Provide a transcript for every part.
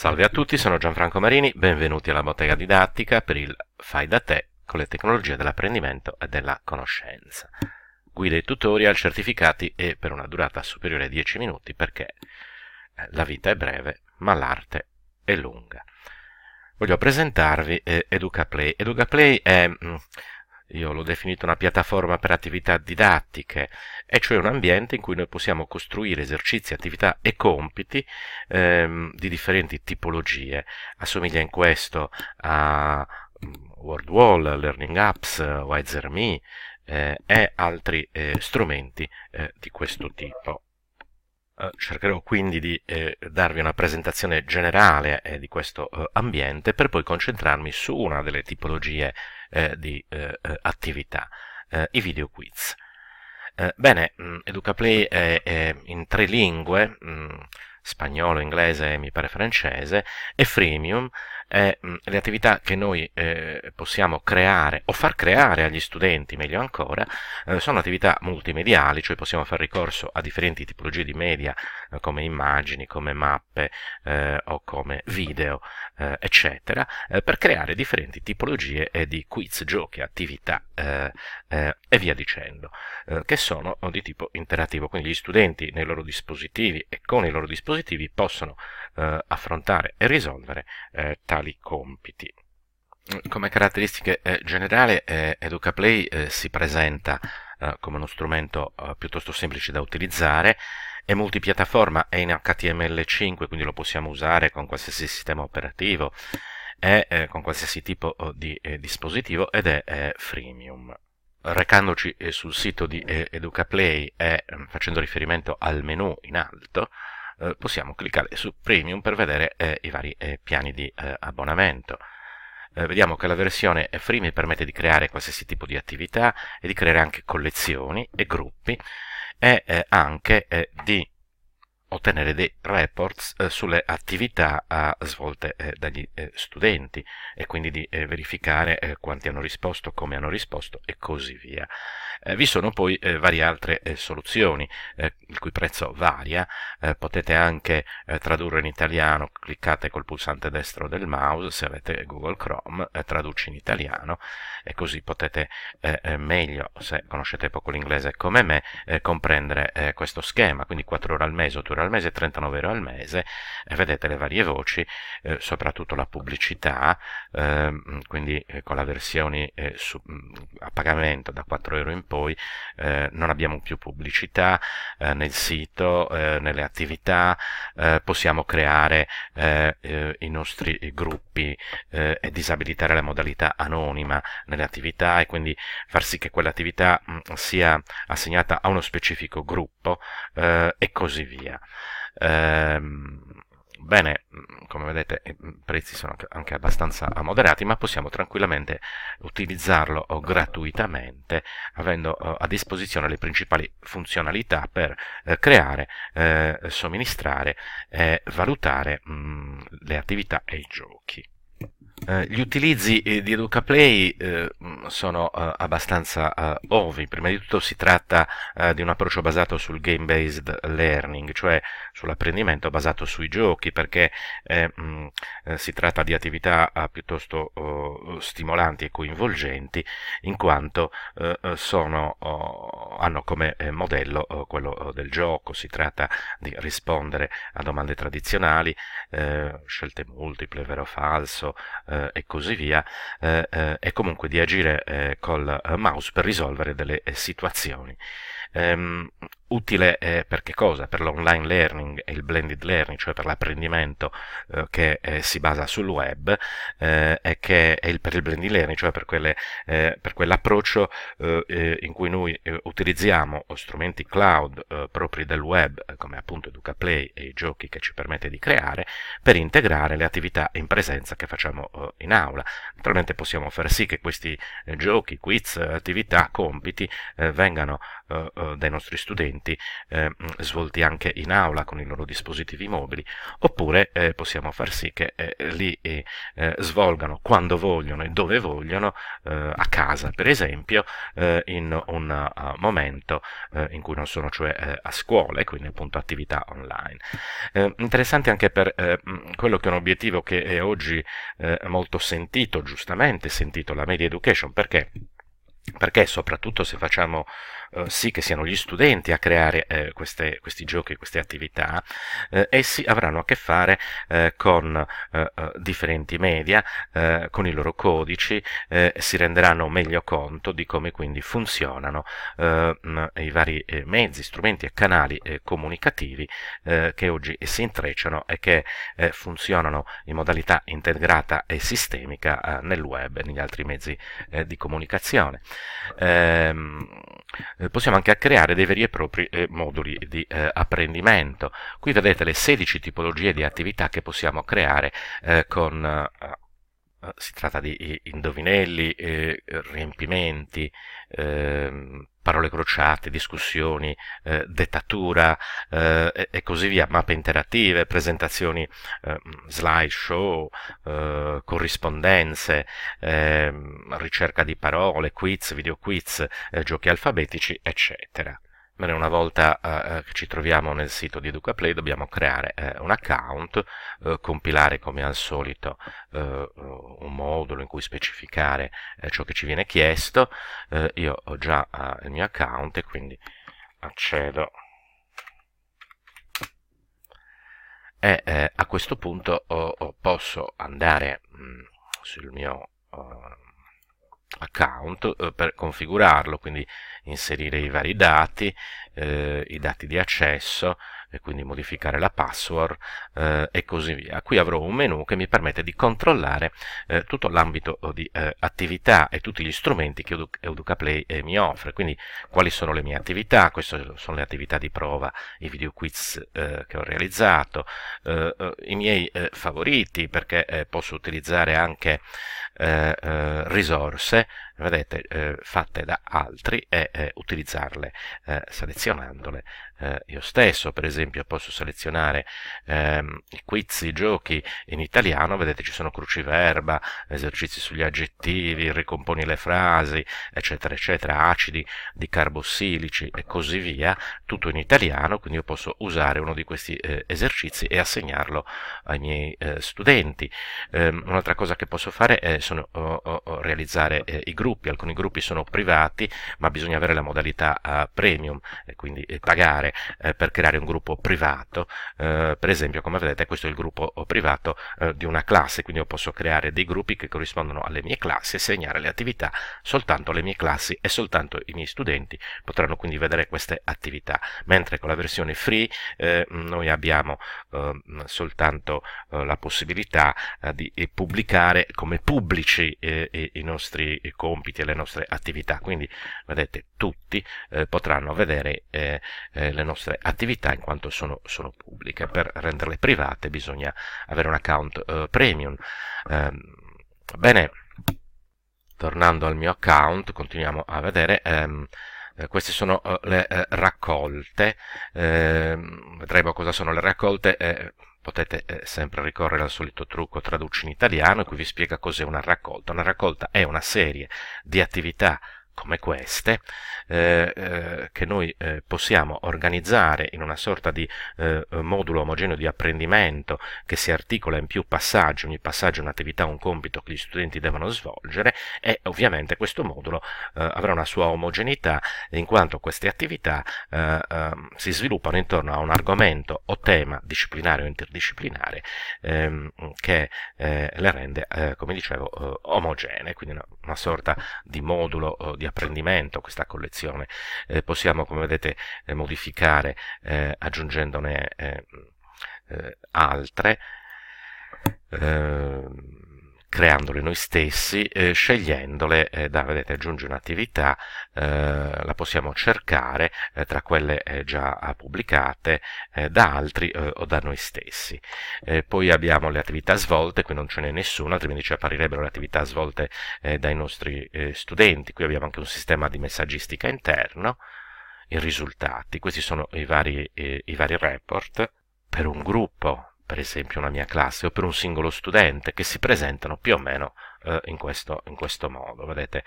Salve a tutti, sono Gianfranco Marini, benvenuti alla bottega didattica per il Fai da te con le tecnologie dell'apprendimento e della conoscenza. Guide e tutorial certificati e per una durata superiore ai 10 minuti perché eh, la vita è breve ma l'arte è lunga. Voglio presentarvi eh, EducaPlay. EducaPlay è mm, io l'ho definita una piattaforma per attività didattiche, e cioè un ambiente in cui noi possiamo costruire esercizi, attività e compiti ehm, di differenti tipologie. Assomiglia in questo a mm, World Wall, Learning Apps, WiserMe eh, e altri eh, strumenti eh, di questo tipo. Eh, cercherò quindi di eh, darvi una presentazione generale eh, di questo eh, ambiente per poi concentrarmi su una delle tipologie eh, di eh, attività, i video quiz. bene, mm, EducaPlay è, è, in tre lingue, mh, mm, spagnolo, inglese e mi pare francese, e freemium, eh, le attività che noi eh, possiamo creare o far creare agli studenti, meglio ancora, eh, sono attività multimediali, cioè possiamo far ricorso a differenti tipologie di media eh, come immagini, come mappe eh, o come video, eh, eccetera, per creare differenti tipologie di quiz, giochi, attività e via dicendo, che sono di tipo interattivo. Quindi gli studenti nei loro dispositivi e con i loro dispositivi possono affrontare e risolvere tali principali compiti. Come caratteristiche eh, generali, eh, EducaPlay eh, si presenta eh, come uno strumento eh, piuttosto semplice da utilizzare, è multipiattaforma, è in HTML5, quindi lo possiamo usare con qualsiasi sistema operativo e eh, con qualsiasi tipo di dispositivo ed è freemium. Recandoci sul sito di EducaPlay e facendo riferimento al menu in alto, eh, possiamo cliccare su Premium per vedere eh, i vari eh, piani di eh, abbonamento. Eh, vediamo che la versione free mi permette di creare qualsiasi tipo di attività e di creare anche collezioni e gruppi e anche di ottenere dei reports eh, sulle attività eh, svolte eh, dagli eh, studenti e quindi di eh, verificare eh, quanti hanno risposto, come hanno risposto e così via. vi sono poi varie altre soluzioni, il cui prezzo varia, potete anche tradurre in italiano, cliccate col pulsante destro del mouse, se avete Google Chrome, traduci in italiano e così potete meglio, se conoscete poco l'inglese come me, comprendere questo schema, quindi 4 ore al mese 2 ore euro al mese, e 39 euro al mese, eh, vedete le varie voci, eh, soprattutto la pubblicità, ehm, quindi eh, con la versione eh, su, mm, a pagamento da 4 euro in poi eh, non abbiamo più pubblicità nel sito, nelle attività, possiamo creare i nostri gruppi e disabilitare la modalità anonima nelle attività e quindi far sì che quell'attività mh, mm, sia assegnata a uno specifico gruppo eh, e così via. Ehm, bene, come vedete i prezzi sono anche abbastanza moderati, ma possiamo tranquillamente utilizzarlo oh, gratuitamente avendo oh, a disposizione le principali funzionalità per eh, creare, eh, somministrare e valutare mm, le attività e i giochi. Eh, gli utilizzi eh, di EducaPlay eh, mm, sono eh, abbastanza eh, ovvi. Prima di tutto si tratta di un approccio basato sul game-based learning, cioè sull'apprendimento basato sui giochi, perché mh, mm, si tratta di attività piuttosto oh, stimolanti e coinvolgenti, in quanto sono, oh, hanno come modello oh, quello oh, del gioco. Si tratta di rispondere a domande tradizionali, scelte multiple, vero o falso, eh, eh, e così via, eh, eh, e comunque di agire eh, col mouse per risolvere delle situazioni. Um, utile eh, per che cosa? Per l'online learning e il blended learning, cioè per l'apprendimento eh, che eh, si basa sul web eh, e che è il, per il blended learning, cioè per, quelle, eh, per quell'approccio eh, in cui noi utilizziamo strumenti cloud propri del web, come appunto EducaPlay e i giochi che ci permette di creare, per integrare le attività in presenza che facciamo in aula. Naturalmente possiamo far sì che questi giochi, quiz, attività, compiti vengano eh, eh, dai nostri studenti eh, mm, svolti anche in aula con i loro dispositivi mobili, oppure possiamo far sì che li svolgano quando vogliono e dove vogliono, a casa per esempio, in un momento in cui non sono cioè a scuola e quindi appunto attività online. interessante anche per mm, quello che è un obiettivo che è oggi molto sentito, giustamente sentito, la media education, perché? Perché soprattutto se facciamo eh, sì che siano gli studenti a creare eh, queste, questi giochi, queste attività, essi eh, avranno a che fare eh, con eh, differenti media, con i loro codici, si renderanno meglio conto di come quindi funzionano mm, i vari mezzi, strumenti e canali comunicativi che oggi si intrecciano e che funzionano in modalità integrata e sistemica nel web e negli altri mezzi di comunicazione. Ehm, eh, possiamo anche creare dei veri e propri eh, moduli di eh, apprendimento. Qui vedete le 16 tipologie di attività che possiamo creare eh, con... Eh, si tratta di indovinelli, riempimenti, ehm, parole crociate, discussioni, eh, dettatura eh, e, così via, mappe interattive, presentazioni, eh, slideshow, eh, corrispondenze, ehm, ricerca di parole, quiz, video quiz, eh, giochi alfabetici, eccetera una volta eh, eh, che ci troviamo nel sito di EducaPlay dobbiamo creare eh, un account, eh, compilare come al solito eh, un modulo in cui specificare eh, ciò che ci viene chiesto. io ho già il mio account e quindi accedo. E a questo punto oh, oh, posso andare mh, mm, sul mio... Oh, account eh, per configurarlo, quindi inserire i vari dati, eh, i dati di accesso, e quindi modificare la password eh, e così via. Qui avrò un menu che mi permette di controllare eh, tutto l'ambito oh, di eh, attività e tutti gli strumenti che Educa Play eh, mi offre, quindi quali sono le mie attività, queste sono le attività di prova, i video quiz eh, che ho realizzato, eh, i miei favoriti perché posso utilizzare anche risorse vedete, eh, fatte da altri e eh, utilizzarle eh, selezionandole eh, io stesso. Per esempio posso selezionare ehm, i quiz, i giochi in italiano, vedete ci sono cruciverba, esercizi sugli aggettivi, ricomponi le frasi, eccetera, eccetera, acidi di carbossilici e così via, tutto in italiano, quindi io posso usare uno di questi eh, esercizi e assegnarlo ai miei eh, studenti. Ehm, un'altra cosa che posso fare è sono, oh, oh, realizzare i gruppi gruppi, alcuni gruppi sono privati, ma bisogna avere la modalità eh, premium, e quindi eh, pagare eh, per creare un gruppo privato. Eh, per esempio, come vedete, questo è il gruppo privato di una classe, quindi io posso creare dei gruppi che corrispondono alle mie classi e segnare le attività soltanto alle mie classi e soltanto i miei studenti potranno quindi vedere queste attività, mentre con la versione free eh, noi abbiamo eh, soltanto eh, la possibilità di pubblicare come pubblici i nostri compiti compiti e le nostre attività. Quindi, vedete, tutti eh, potranno vedere eh, eh, le nostre attività in quanto sono, sono, pubbliche. Per renderle private bisogna avere un account eh, premium. Ehm, bene, tornando al mio account, continuiamo a vedere. Ehm, eh, queste sono eh, le raccolte, ehm, vedremo cosa sono le raccolte, potete eh, sempre ricorrere al solito trucco traduci in italiano, in cui vi spiega cos'è una raccolta. Una raccolta è una serie di attività come queste, eh, eh, che noi eh, possiamo organizzare in una sorta di eh, modulo omogeneo di apprendimento che si articola in più passaggi, ogni passaggio è un'attività, un compito che gli studenti devono svolgere e ovviamente questo modulo eh, avrà una sua omogeneità in quanto queste attività ehm, si sviluppano intorno a un argomento o tema disciplinare o interdisciplinare ehm, che le rende, come dicevo, omogenee, quindi una, una sorta di modulo di apprendimento questa collezione. Eh, possiamo, come vedete, eh, modificare eh, aggiungendone eh, eh, altre. Eh, creandole noi stessi, eh, scegliendole eh, da, vedete, aggiunge un'attività, eh, la possiamo cercare eh, tra quelle eh, già ah, pubblicate eh, da altri o da noi stessi. poi abbiamo le attività svolte, qui non ce n'è nessuna, altrimenti ci apparirebbero le attività svolte dai nostri studenti, qui abbiamo anche un sistema di messaggistica interno, i risultati, questi sono i vari, i vari report per un gruppo per esempio una mia classe o per un singolo studente che si presentano più o meno eh, in, questo, in, questo, modo. Vedete,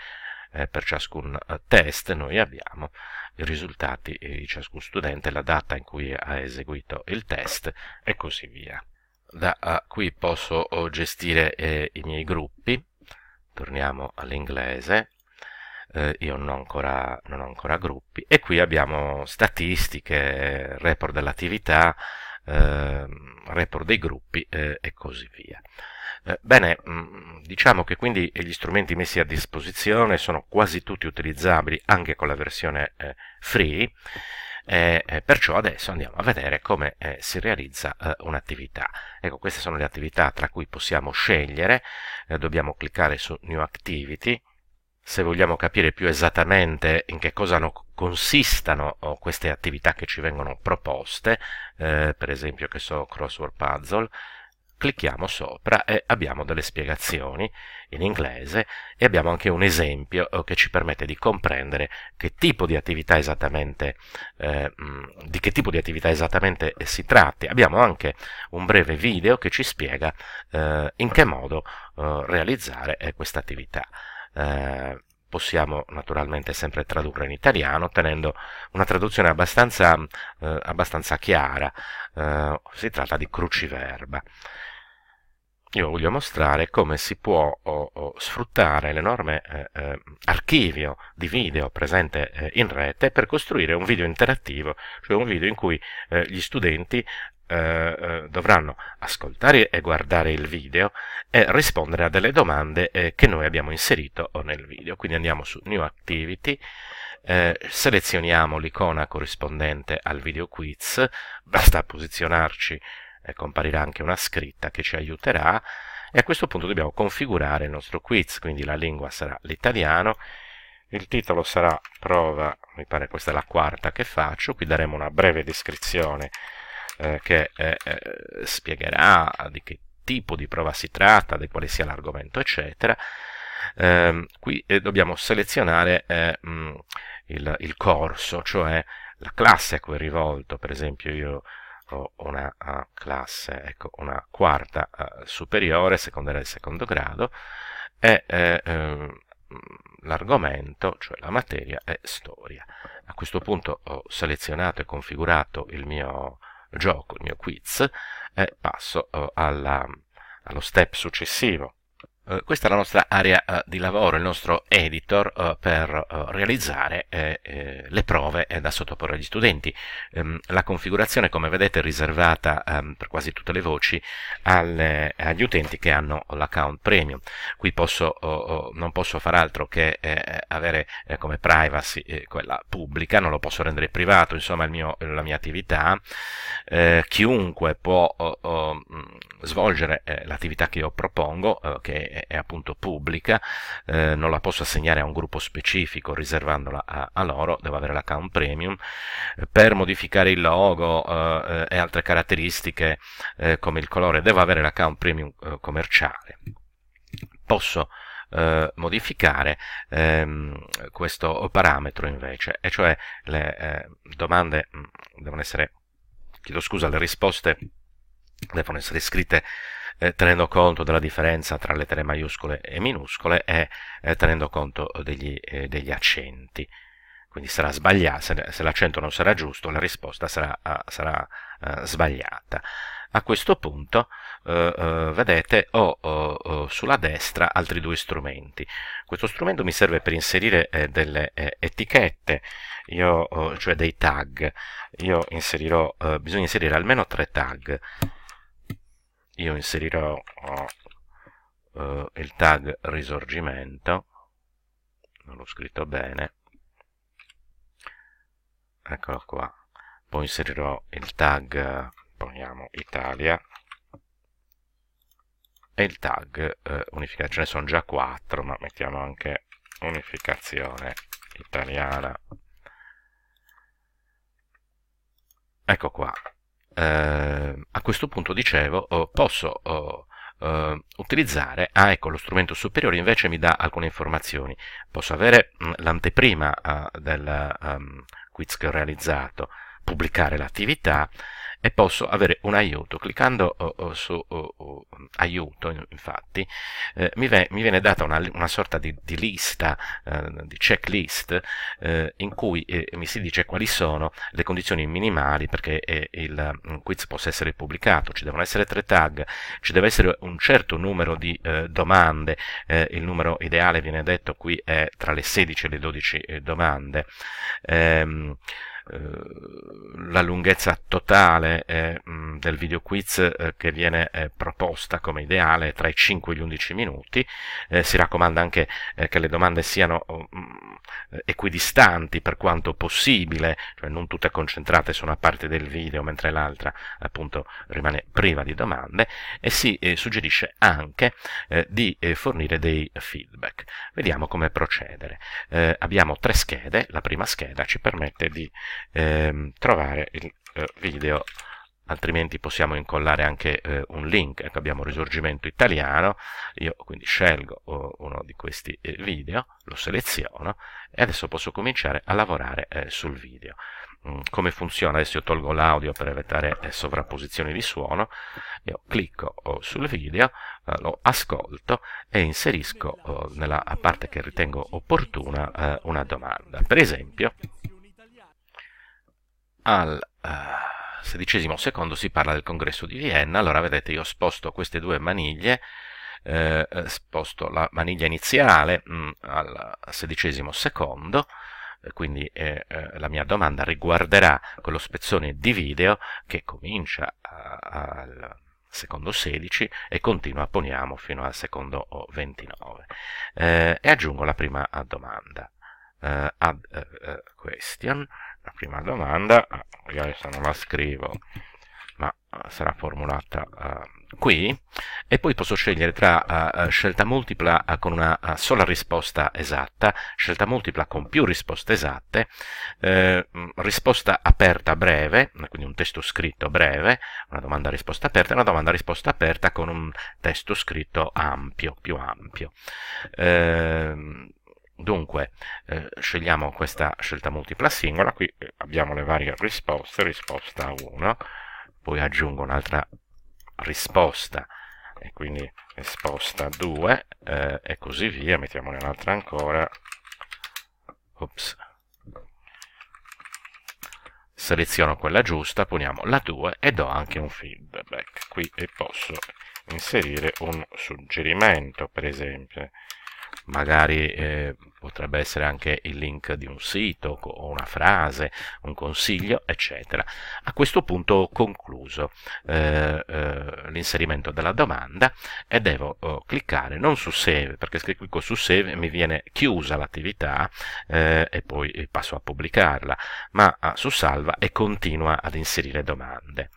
eh, per ciascun eh, test noi abbiamo i risultati di ciascun studente, la data in cui ha eseguito il test e così via. Da eh, qui posso oh, gestire eh, i miei gruppi, torniamo all'inglese, eh, io non ho, ancora, non ho, ancora, gruppi e qui abbiamo statistiche, report dell'attività, eh, report dei gruppi eh, e così via. Eh, bene, mm, diciamo che quindi gli strumenti messi a disposizione sono quasi tutti utilizzabili anche con la versione eh, free, eh, perciò adesso andiamo a vedere come si realizza un'attività. Ecco, queste sono le attività tra cui possiamo scegliere, dobbiamo cliccare su New Activity, se vogliamo capire più esattamente in che cosa consistano oh, queste attività che ci vengono proposte, eh, per esempio che so crossword puzzle, clicchiamo sopra e abbiamo delle spiegazioni in inglese e abbiamo anche un esempio oh, che ci permette di comprendere che tipo di attività esattamente, eh, mm, di che tipo di attività esattamente eh, si tratti. Abbiamo anche un breve video che ci spiega eh, in che modo oh, eh, realizzare questa attività eh, possiamo naturalmente sempre tradurre in italiano, ottenendo una traduzione abbastanza, eh, abbastanza chiara. Eh, si tratta di cruciverba. Io voglio mostrare come si può o, o, sfruttare l'enorme eh, eh archivio di video presente eh, in rete per costruire un video interattivo, cioè un video in cui eh, gli studenti eh, eh, dovranno ascoltare e guardare il video e rispondere a delle domande eh, che noi abbiamo inserito nel video. Quindi andiamo su New Activity, eh, selezioniamo l'icona corrispondente al video quiz, basta posizionarci e comparirà anche una scritta che ci aiuterà e a questo punto dobbiamo configurare il nostro quiz, quindi la lingua sarà l'italiano, il titolo sarà prova, mi pare questa è la quarta che faccio, qui daremo una breve descrizione eh, che eh, eh, spiegherà di che tipo di prova si tratta, di quale sia l'argomento, eccetera. Ehm, qui eh, dobbiamo selezionare mh, il, il, corso, cioè la classe a cui è rivolto, per esempio io ho una uh, classe, ecco, una quarta uh, superiore, secondaria di secondo grado, e eh, ehm, l'argomento, cioè la materia, è storia. A questo punto ho selezionato e configurato il mio gioco, il mio quiz, e passo eh, alla, allo step successivo. Eh, questa è la nostra area eh, di lavoro, il nostro editor eh, per realizzare le prove da sottoporre agli studenti. Ehm, la configurazione, come vedete, è riservata ehm, per quasi tutte le voci agli utenti che hanno l'account premium. Qui posso, oh, oh, non posso far altro che avere come privacy quella pubblica, non lo posso rendere privato, insomma mio, la mia attività. chiunque può oh, mm, svolgere eh, l'attività che io propongo, eh, che è, è, appunto pubblica, eh, non la posso assegnare a un gruppo specifico riservandola a, a loro, devo avere l'account premium, eh, per modificare il logo eh, eh, e altre caratteristiche come il colore, devo avere l'account premium commerciale. Posso eh, modificare ehm, questo parametro invece, e cioè le eh, domande mh, mm, devono essere, chiedo scusa, le risposte devono essere scritte eh, tenendo conto della differenza tra lettere maiuscole e minuscole e eh, tenendo conto degli, eh, degli, accenti. Quindi sarà sbagliata, se, se, l'accento non sarà giusto la risposta sarà, eh, sarà ah, sbagliata. A questo punto, eh, vedete, ho, ho, ho, sulla destra altri due strumenti. Questo strumento mi serve per inserire delle etichette, io, cioè dei tag. Io inserirò, bisogna inserire almeno tre tag io inserirò uh, uh, il tag risorgimento non l'ho scritto bene eccolo qua poi inserirò il tag poniamo Italia e il tag eh, unificazione ce ne sono già 4 ma mettiamo anche unificazione italiana ecco qua eh, a questo punto dicevo oh, posso oh, eh, utilizzare, ah ecco lo strumento superiore invece mi dà alcune informazioni, posso avere mh, mm, l'anteprima eh, del um, quiz che ho realizzato, pubblicare l'attività, e posso avere un aiuto. Cliccando oh, oh, su oh, oh aiuto, infatti, eh, mi, ve- mi, viene data una, una sorta di, di lista, eh, di checklist, eh, in cui eh, mi si dice quali sono le condizioni minimali perché eh, il mm, quiz possa essere pubblicato. Ci devono essere tre tag, ci deve essere un certo numero di eh, domande, il numero ideale viene detto qui è tra le 16 e le 12 domande. Ehm, Ehm, la lunghezza totale eh, del video quiz eh, che viene eh, proposta come ideale tra i 5 e gli 11 minuti, eh, si raccomanda anche eh, che le domande siano um, equidistanti per quanto possibile, cioè non tutte concentrate su una parte del video mentre l'altra appunto rimane priva di domande e si suggerisce anche di fornire dei feedback. Vediamo come procedere. abbiamo tre schede, la prima scheda ci permette di ehm, trovare il eh, video altrimenti possiamo incollare anche eh, un link, ecco abbiamo risorgimento italiano, io quindi scelgo oh, uno di questi eh, video, lo seleziono e adesso posso cominciare a lavorare eh, sul video. Mm, come funziona? Adesso io tolgo l'audio per evitare eh, sovrapposizioni di suono, io clicco oh, sul video, lo ascolto e inserisco oh, nella parte che ritengo opportuna una domanda. Per esempio al uh, sedicesimo secondo si parla del congresso di Vienna, allora vedete io sposto queste due maniglie, eh, eh sposto la maniglia iniziale mh, mm, al sedicesimo secondo, eh, quindi eh, eh, la mia domanda riguarderà quello spezzone di video che comincia al secondo 16 e continua, poniamo, fino al secondo 29. Eh, e aggiungo la prima domanda, ad question, la prima domanda, ah, io adesso non la scrivo, ma ah, sarà formulata uh, qui, e poi posso scegliere tra uh, scelta multipla con una sola risposta esatta, scelta multipla con più risposte esatte, eh, mm, risposta aperta breve, quindi un testo scritto breve, una domanda risposta aperta, e una domanda risposta aperta con un testo scritto ampio, più ampio. Eh, Dunque, eh, scegliamo questa scelta multipla singola, qui eh, abbiamo le varie risposte, risposta 1, poi aggiungo un'altra risposta, e quindi risposta 2, eh, e così via, mettiamone un'altra ancora, Ops. seleziono quella giusta, poniamo la 2 e do anche un feedback, qui eh, posso inserire un suggerimento, per esempio, magari eh, potrebbe essere anche il link di un sito o una frase, un consiglio, eccetera. A questo punto ho concluso eh, eh, l'inserimento della domanda e devo oh, cliccare non su save, perché se clicco su save mi viene chiusa l'attività eh, e poi passo a pubblicarla, ma ah, su salva e continua ad inserire domande.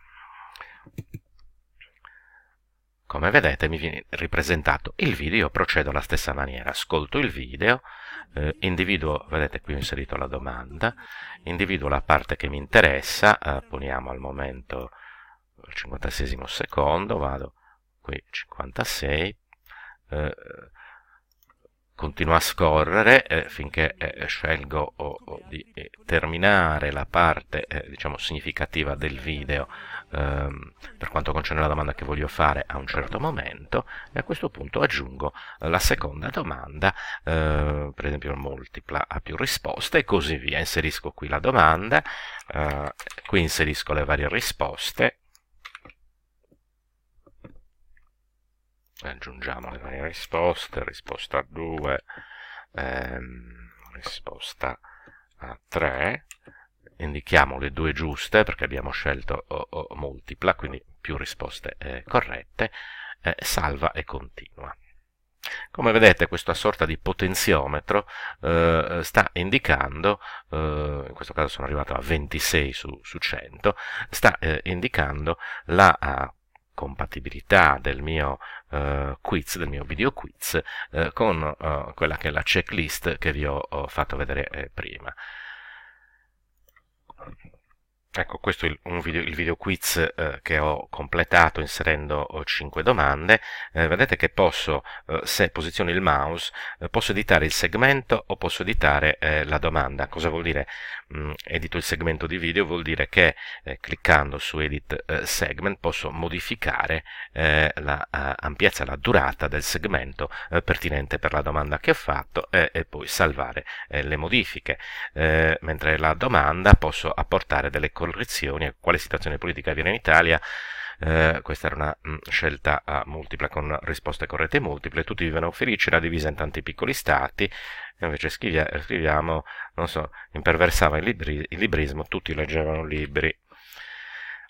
Come vedete mi viene ripresentato il video, io procedo alla stessa maniera, ascolto il video, eh, individuo, vedete qui ho inserito la domanda, individuo la parte che mi interessa, eh, poniamo al momento il 56 secondo, vado qui 56, eh, continuo a scorrere eh, finché eh, scelgo oh, oh, di eh, terminare la parte eh, diciamo significativa del video ehm, per quanto concerne la domanda che voglio fare a un certo momento e a questo punto aggiungo eh, la seconda domanda eh, per esempio multipla a più risposte e così via inserisco qui la domanda qui inserisco le varie risposte aggiungiamo le varie risposte, risposta 2, ehm, risposta 3, indichiamo le due giuste perché abbiamo scelto o, o multipla, quindi più risposte eh, corrette, eh, salva e continua. Come vedete questa sorta di potenziometro eh, sta indicando, eh, in questo caso sono arrivato a 26 su, su 100, sta eh, indicando la ah, compatibilità del mio eh, quiz, del mio video quiz, eh, con eh, quella che è la checklist che vi ho, ho fatto vedere eh, prima. Ecco, questo è il video, il video quiz eh, che ho completato inserendo 5 domande. Eh, vedete che posso, eh, se posiziono il mouse, eh, posso editare il segmento o posso editare eh, la domanda. Cosa vuol dire? Mm, edito il segmento di video, vuol dire che eh, cliccando su Edit Segment posso modificare l'ampiezza, la, la durata del segmento pertinente per la domanda che ho fatto e poi salvare le modifiche. mentre la domanda posso apportare delle correzioni correzioni a quale situazione politica avviene in Italia. Eh, questa era una mh, mm, scelta a ah, multipla con risposte corrette multiple, tutti vivevano felici, la divisa in tanti piccoli stati, invece scrivia, scriviamo, non so, imperversava il, libri, il librismo, tutti leggevano libri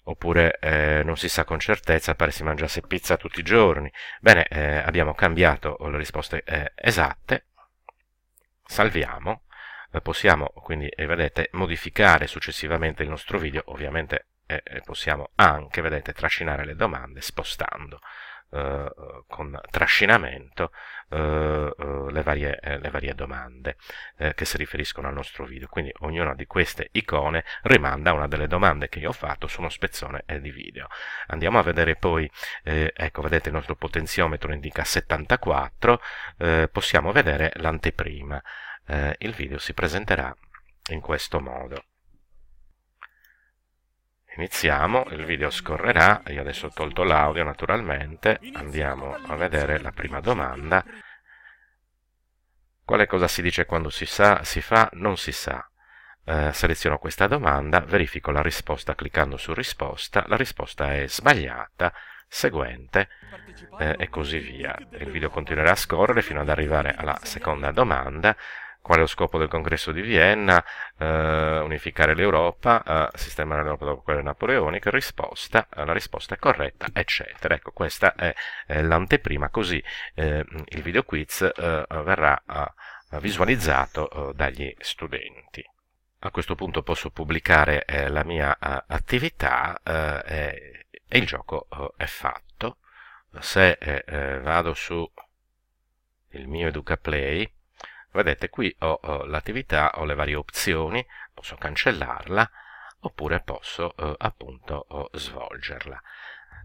oppure eh, non si sa con certezza, pare si mangiasse pizza tutti i giorni. Bene, eh, abbiamo cambiato le risposte eh, esatte, salviamo eh, possiamo quindi eh, vedete modificare successivamente il nostro video ovviamente eh, eh, possiamo anche vedete trascinare le domande spostando eh, con trascinamento eh, le, varie, le, varie, domande che si riferiscono al nostro video quindi ognuna di queste icone rimanda a una delle domande che io ho fatto su uno spezzone di video andiamo a vedere poi ecco vedete il nostro potenziometro indica 74 possiamo vedere l'anteprima eh, il video si presenterà in questo modo. Iniziamo, il video scorrerà, io adesso ho tolto l'audio naturalmente, andiamo a vedere la prima domanda. Quale cosa si dice quando si sa, si fa, non si sa? Eh, seleziono questa domanda, verifico la risposta cliccando su risposta, la risposta è sbagliata, seguente eh, e così via. Il video continuerà a scorrere fino ad arrivare alla seconda domanda qual è lo scopo del congresso di Vienna, eh, unificare l'Europa, eh, sistemare l'Europa dopo quella napoleonica, risposta, eh, la risposta è corretta, eccetera. Ecco, questa è, è l'anteprima, così eh, il video quiz eh, verrà eh, visualizzato dagli studenti. A questo punto posso pubblicare la mia attività e, e, il gioco è fatto. Se vado su il mio EducaPlay, Vedete qui ho, ho l'attività, ho le varie opzioni, posso cancellarla oppure posso eh, appunto svolgerla.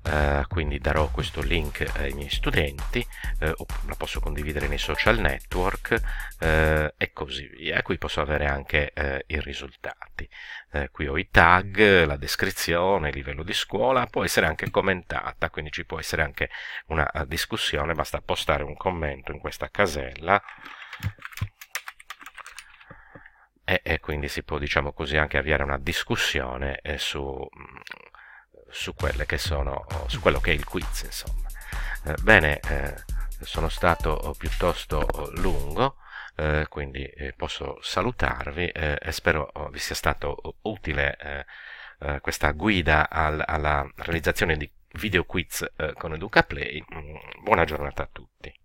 Eh, quindi darò questo link ai miei studenti, eh, la posso condividere nei social network eh, e così via. Qui posso avere anche eh, i risultati. Eh, qui ho i tag, la descrizione, il livello di scuola, può essere anche commentata, quindi ci può essere anche una discussione, basta postare un commento in questa casella. E, e, quindi si può, diciamo così, anche avviare una discussione eh, su, mm, su, sono, su, quello che è il quiz, insomma. Eh, bene, eh, sono stato oh, piuttosto oh, lungo, eh, quindi eh, posso salutarvi eh, e spero oh, vi sia stato utile questa guida al, alla realizzazione di video quiz con Educa Play. Mm, buona giornata a tutti.